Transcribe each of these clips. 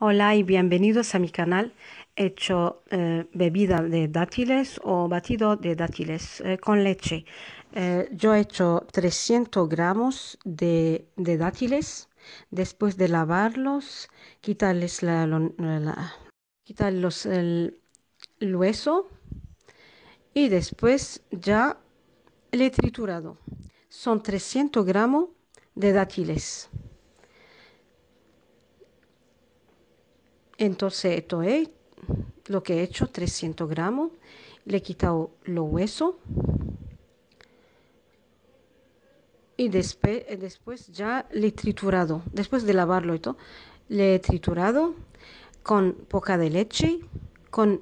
Hola y bienvenidos a mi canal. He hecho eh, bebida de dátiles o batido de dátiles eh, con leche. Eh, yo he hecho 300 gramos de, dátiles. Después de lavarlos, quitarles, la, quitarlos el, el hueso y después ya le he triturado. Son 300 gramos de dátiles. Entonces esto es lo que he hecho, 300 gramos. Le he quitado los huesos. Y después, eh, después ya le he triturado. Después de lavarlo y todo, le he triturado con poca de leche, con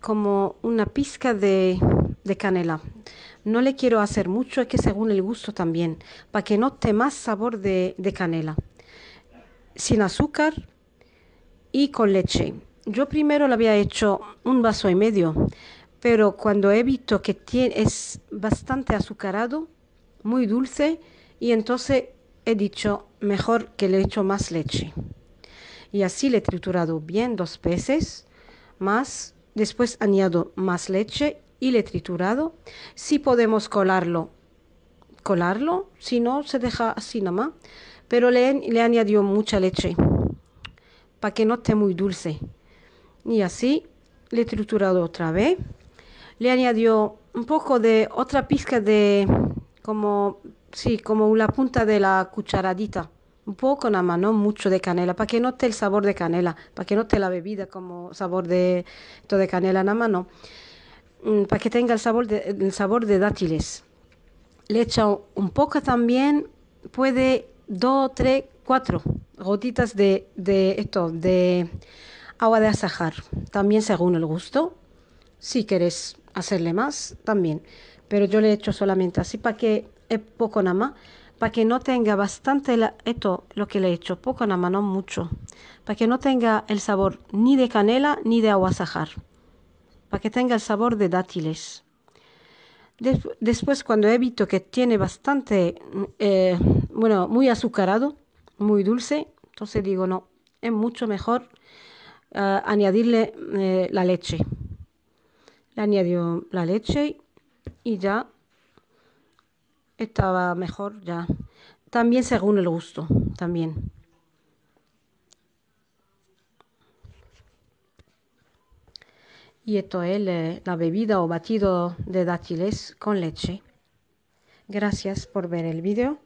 como una pizca de, canela. No le quiero hacer mucho, es que según el gusto también, para que note más sabor de, de canela. Sin azúcar, y con leche. Yo primero lo había hecho un vaso y medio, pero cuando he visto que es bastante azucarado, muy dulce, y entonces he dicho, mejor que le echo más leche. Y así le he triturado bien dos veces, más después añado más leche y le he triturado. Si podemos colarlo, colarlo, si no se deja así nada más, pero le, le añadió mucha leche para que no esté muy dulce. Y así le he triturado otra vez. Le añadió un poco de otra pizca de como sí, como la punta de la cucharadita. Un poco nada más, no mucho de canela, para que no esté el sabor de canela, para que no esté la bebida como sabor de esto de canela nada más, no. Mm, para que tenga el sabor de, sabor de dátiles. Le he un poco también, puede dos, tres, cuatro gotitas de, esto, de agua de azahar, también según el gusto. Si quieres hacerle más, también. Pero yo le he hecho solamente así para que es poco nada más, para que no tenga bastante esto, lo que le he hecho, poco nada más, no mucho, para que no tenga el sabor ni de canela ni de agua azahar, para que tenga el sabor de dátiles. después, cuando he que tiene bastante, eh, bueno, muy azucarado, muy dulce. Entonces digo, no, es mucho mejor eh, añadirle eh, la leche. Le añadió la leche y ya estaba mejor ya. También según el gusto, también. Y esto es eh, la bebida o batido de dátiles con leche. Gracias por ver el vídeo.